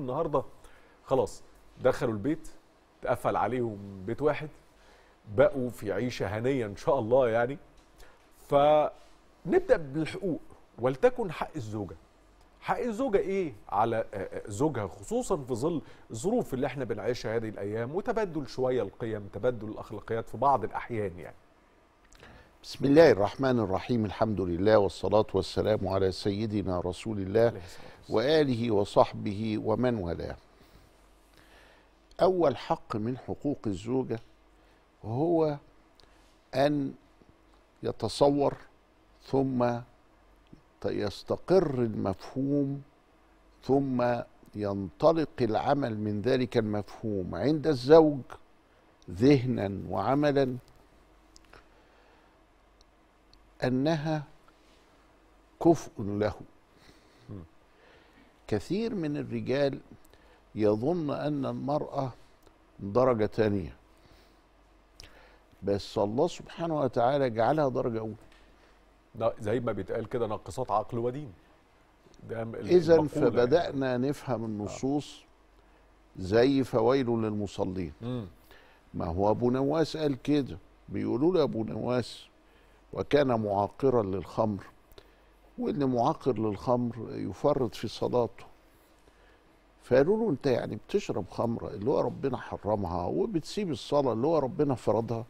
النهارده خلاص دخلوا البيت اتقفل عليهم بيت واحد بقوا في عيشه هنيه ان شاء الله يعني فنبدا بالحقوق ولتكن حق الزوجه حق الزوجه ايه على آه، آه، زوجها خصوصا في ظل الظروف اللي احنا بنعيشها هذه الايام وتبدل شويه القيم تبدل الاخلاقيات في بعض الاحيان يعني بسم الله الرحمن الرحيم الحمد لله والصلاة والسلام على سيدنا رسول الله وآله وصحبه ومن والاه أول حق من حقوق الزوجة هو أن يتصور ثم يستقر المفهوم ثم ينطلق العمل من ذلك المفهوم عند الزوج ذهنا وعملا انها كفء له كثير من الرجال يظن ان المراه درجه ثانيه بس الله سبحانه وتعالى جعلها درجه اولى زي ما بيتقال كده ناقصات عقل ودين اذا يعني. فبدانا يعني. نفهم النصوص زي فويل للمصلين ما هو ابو نواس قال كده بيقولوا له ابو نواس وكان معاقرا للخمر وان معاقر للخمر يفرط في صلاته فقالوا له انت يعني بتشرب خمره اللي هو ربنا حرمها وبتسيب الصلاه اللي هو ربنا فرضها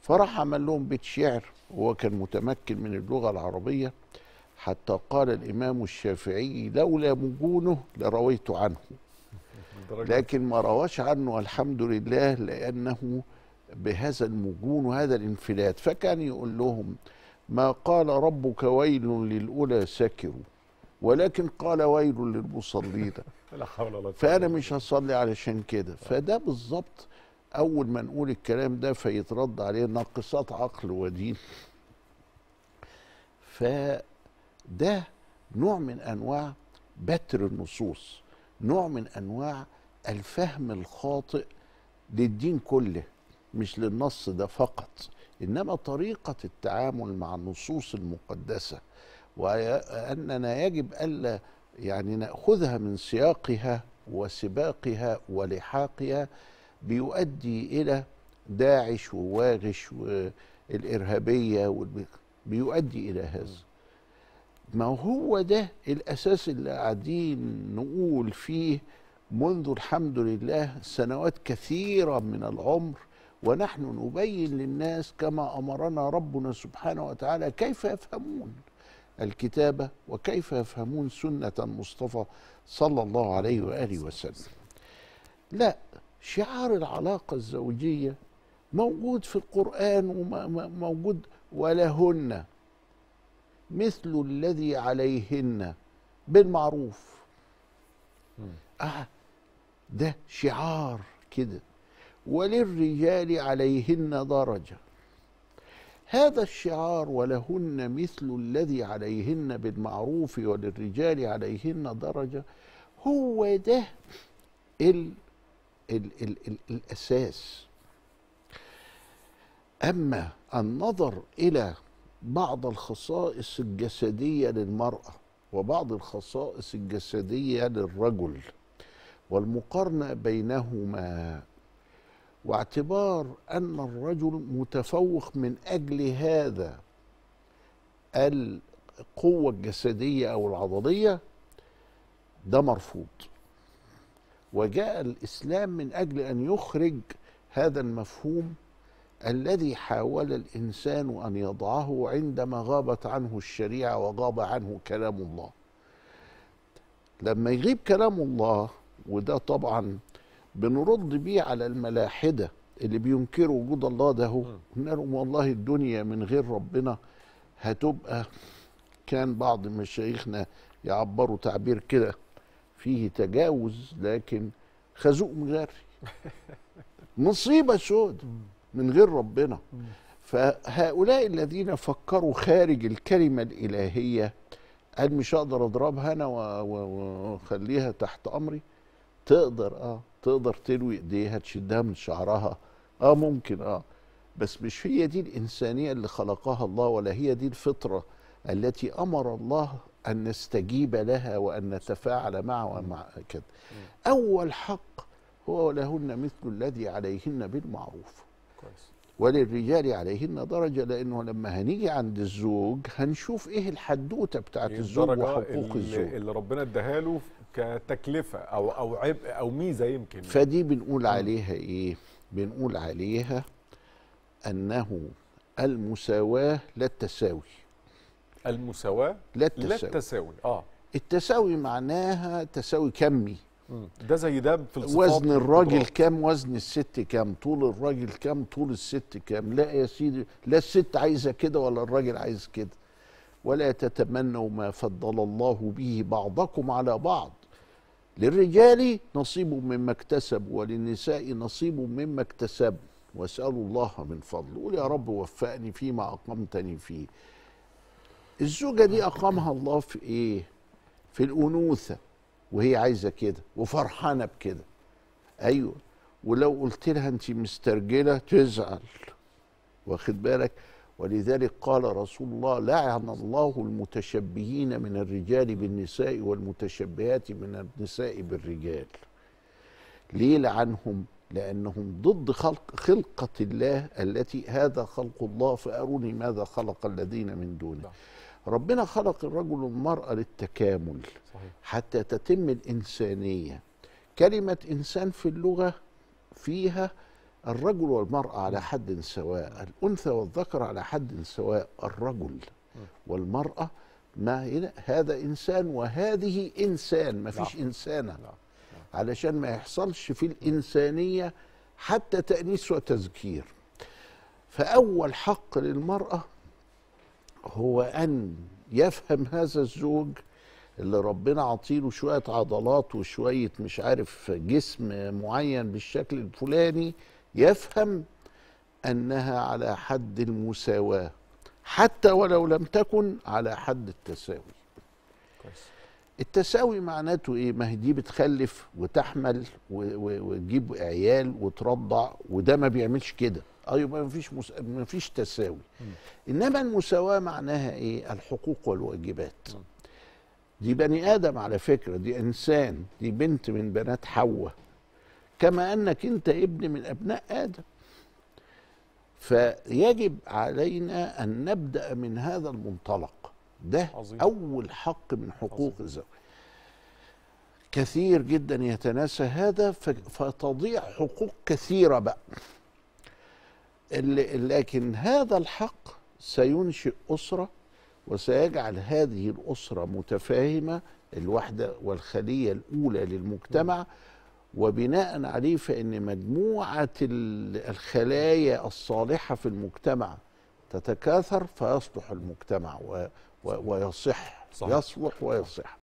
فراح عمل لهم بيت شعر وهو كان متمكن من اللغه العربيه حتى قال الامام الشافعي لولا مجونه لرويت عنه لكن ما رواش عنه الحمد لله لانه بهذا المجون وهذا الانفلات فكان يقول لهم ما قال ربك ويل للأولى سكروا ولكن قال ويل للمصلين لا حول ولا فأنا مش هصلي علشان كده آه. فده بالظبط أول ما نقول الكلام ده فيترد عليه ناقصات عقل ودين فده نوع من أنواع بتر النصوص نوع من أنواع الفهم الخاطئ للدين كله مش للنص ده فقط انما طريقه التعامل مع النصوص المقدسه واننا يجب الا يعني ناخذها من سياقها وسباقها ولحاقها بيؤدي الى داعش وواغش والارهابيه بيؤدي الى هذا ما هو ده الاساس اللي قاعدين نقول فيه منذ الحمد لله سنوات كثيره من العمر ونحن نبين للناس كما امرنا ربنا سبحانه وتعالى كيف يفهمون الكتابه وكيف يفهمون سنه المصطفى صلى الله عليه واله وسلم. لا شعار العلاقه الزوجيه موجود في القران وموجود ولهن مثل الذي عليهن بالمعروف. اه ده شعار كده وللرجال عليهن درجه هذا الشعار ولهن مثل الذي عليهن بالمعروف وللرجال عليهن درجه هو ده ال ال الـ الـ الاساس اما النظر الى بعض الخصائص الجسديه للمراه وبعض الخصائص الجسديه للرجل والمقارنه بينهما واعتبار أن الرجل متفوق من أجل هذا القوة الجسدية أو العضلية ده مرفوض وجاء الإسلام من أجل أن يخرج هذا المفهوم الذي حاول الإنسان أن يضعه عندما غابت عنه الشريعة وغاب عنه كلام الله لما يغيب كلام الله وده طبعا بنرد بيه على الملاحده اللي بينكروا وجود الله ده هو قلنا لهم والله الدنيا من غير ربنا هتبقى كان بعض مشايخنا يعبروا تعبير كده فيه تجاوز لكن خازوق مغري مصيبه سود من غير ربنا فهؤلاء الذين فكروا خارج الكلمه الالهيه قال مش هقدر اضربها انا واخليها تحت امري تقدر اه تقدر تلوي ايديها تشدها من شعرها اه ممكن اه بس مش هي دي الانسانيه اللي خلقها الله ولا هي دي الفطره التي امر الله ان نستجيب لها وان نتفاعل معها ومع كده اول حق هو ولهن مثل الذي عليهن بالمعروف كويس وللرجال عليهن درجة لأنه لما هنيجي عند الزوج هنشوف إيه الحدوتة بتاعت إيه الزوج وحقوق الزوج اللي ربنا اداها له كتكلفه او او عبء او ميزه يمكن فدي بنقول عليها ايه بنقول عليها انه المساواه لا التساوي المساواه لا التساوي, لا التساوي. اه التساوي معناها تساوي كمي ده زي ده في الصفات وزن الراجل كام وزن الست كام طول الراجل كام طول الست كام لا يا سيدي لا الست عايزه كده ولا الراجل عايز كده ولا تتمنوا ما فضل الله به بعضكم على بعض للرجال نصيب مما اكتسبوا وللنساء نصيب مما اكتسبوا واسألوا الله من فضله قول يا رب وفقني فيما أقمتني فيه الزوجة دي أقامها الله في إيه في الأنوثة وهي عايزة كده وفرحانة بكده أيوة ولو قلت لها أنت مسترجلة تزعل واخد بالك ولذلك قال رسول الله لعن الله المتشبهين من الرجال بالنساء والمتشبهات من النساء بالرجال ليه لعنهم لأنهم ضد خلق خلقة الله التي هذا خلق الله فأروني ماذا خلق الذين من دونه نعم. ربنا خلق الرجل والمرأة للتكامل صحيح. حتى تتم الإنسانية كلمة إنسان في اللغة فيها الرجل والمرأة على حد سواء الأنثى والذكر على حد سواء الرجل والمرأة ما هنا هذا إنسان وهذه إنسان ما فيش نعم. إنسانة نعم. علشان ما يحصلش في الإنسانية حتى تأنيس وتذكير فأول حق للمرأة هو أن يفهم هذا الزوج اللي ربنا عطيله شوية عضلات وشوية مش عارف جسم معين بالشكل الفلاني يفهم انها على حد المساواه حتى ولو لم تكن على حد التساوي كويس. التساوي معناته ايه ما هي دي بتخلف وتحمل وتجيب عيال وترضع وده ما بيعملش كده ايوه ما فيش مس... ما فيش تساوي م. انما المساواه معناها ايه الحقوق والواجبات م. دي بني ادم على فكره دي انسان دي بنت من بنات حواء كما انك انت ابن من ابناء ادم فيجب علينا ان نبدا من هذا المنطلق ده عظيم. اول حق من حقوق الزوج كثير جدا يتناسى هذا فتضيع حقوق كثيره بقى لكن هذا الحق سينشئ اسره وسيجعل هذه الاسره متفاهمه الوحده والخليه الاولى للمجتمع م. وبناء عليه فإن مجموعة الخلايا الصالحة في المجتمع تتكاثر فيصلح المجتمع ويصح صح. يصلح ويصح